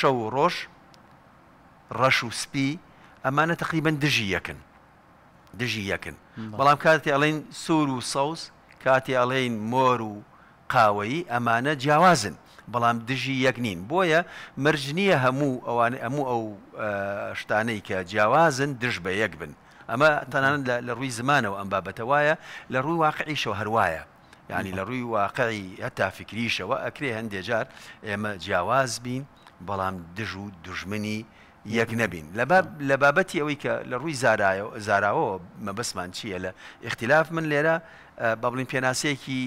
شەو و ڕۆژ ڕەش و سپی ئەمانە تقریبن دژی یەکن دژی یەکن بەڵام کاتی ئەڵێن سوور و سەوز کاتی ئەڵێن مۆر و قاوەی ئەمانە جیاوازن بەڵام دژی یەک نین بۆیە مرجنیە هەموو ئەوان ئەموو ئەو شتانەی کە جیاوازن دژ بە یەک بن ئەمە تەنانن لە ڕووی زمانەوە ئەم بابەتەوایە لە ڕووی واقعیشەوە هەروایە یعنی لە ڕووی واقعی هەتا فکریشەوە ئەکرێ هەندێجار ئێمە جیاواز بین بەڵام دژ و دژمنی یەک نەبین لە بابەتی ئەوەی کە لە ڕووی زاراوەوە مەبەسمان چییە لە اختلاف من لێرە بەڵین پێناسەیەکی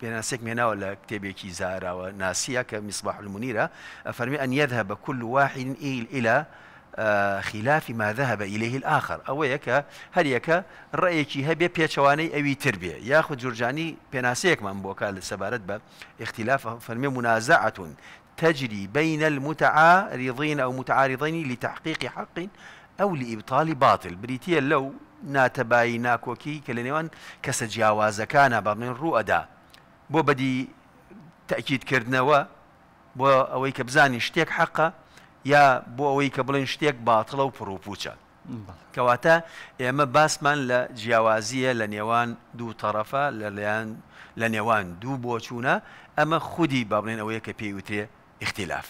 پێناسێک مێناوە لە کتێبێکی زاراوە ناسیە کە میسباح المنیرە فەرمی ئەنیەت هە بە کل واحین ئیل ئیلا آه، خلاف ما ذهب إليه الآخر أو يك هل يك كي هبي بيشواني أوي تربية ياخذ جرجاني بناسيك من بوكال السبارد با اختلاف فرمي منازعة تجري بين المتعارضين أو متعارضين لتحقيق حق أو لإبطال باطل بريتيا لو ناتبایی كوكي کە كسجاوازا كان کەسە رؤدا بو بدي تأكيد كردنا و بو أويك بزاني بزانی شتێک یا بۆ ئەوەی کە بڵێن شتێک باتڵە و پرۆپوچە کەواتە ئێمە باسمان لە جیاوازیە لە نێوان دوو تەرەفە لەلایەن لە نێوان دوو بۆچوونە ئەمە خودی با بڵێن ئەوەیە کە پێی وترێ اختیلاف.